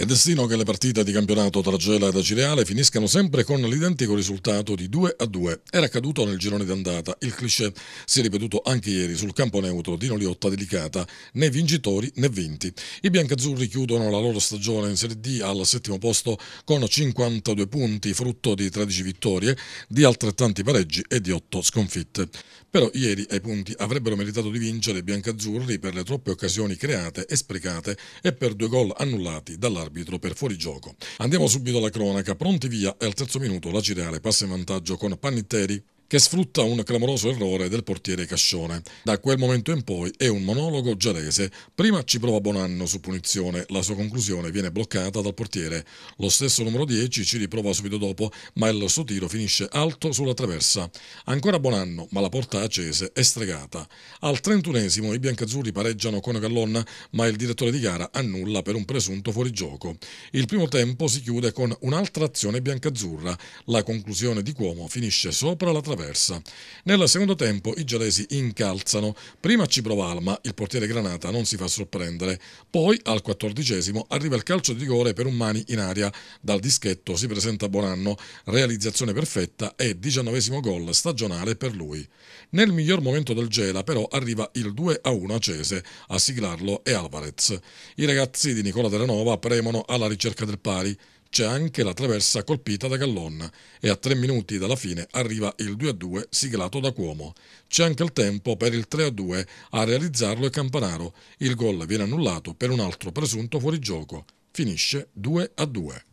È destino che le partite di campionato tra Gela e Acireale finiscano sempre con l'identico risultato di 2 a 2. Era accaduto nel girone d'andata. Il cliché si è ripetuto anche ieri sul campo neutro di Noliotta Delicata, né vincitori né vinti. I biancazzurri chiudono la loro stagione in Serie D al settimo posto con 52 punti, frutto di 13 vittorie, di altrettanti pareggi e di 8 sconfitte. Però ieri ai punti avrebbero meritato di vincere i biancazzurri per le troppe occasioni create e sprecate e per due gol annullati dall'arbitro l'arbitro per fuorigioco. Andiamo subito alla cronaca, pronti via e al terzo minuto la Cireale passa in vantaggio con Pannitteri che sfrutta un clamoroso errore del portiere Cascione. Da quel momento in poi è un monologo gialese. Prima ci prova Bonanno su punizione, la sua conclusione viene bloccata dal portiere. Lo stesso numero 10 ci riprova subito dopo, ma il suo tiro finisce alto sulla traversa. Ancora Bonanno, ma la porta accese è stregata. Al trentunesimo i biancazzurri pareggiano con Gallonna, ma il direttore di gara annulla per un presunto fuorigioco. Il primo tempo si chiude con un'altra azione biancazzurra. La conclusione di Cuomo finisce sopra la traversa traversa. Nel secondo tempo i gelesi incalzano, prima ci prova Alma, il portiere Granata non si fa sorprendere, poi al quattordicesimo arriva il calcio di rigore per un mani in aria, dal dischetto si presenta Bonanno, realizzazione perfetta e diciannovesimo gol stagionale per lui. Nel miglior momento del Gela però arriva il 2-1 a Cese, a siglarlo è Alvarez. I ragazzi di Nicola Terranova premono alla ricerca del pari, c'è anche la traversa colpita da Gallon e a tre minuti dalla fine arriva il 2-2 siglato da Cuomo. C'è anche il tempo per il 3-2 a realizzarlo è Campanaro. Il gol viene annullato per un altro presunto fuorigioco. Finisce 2-2.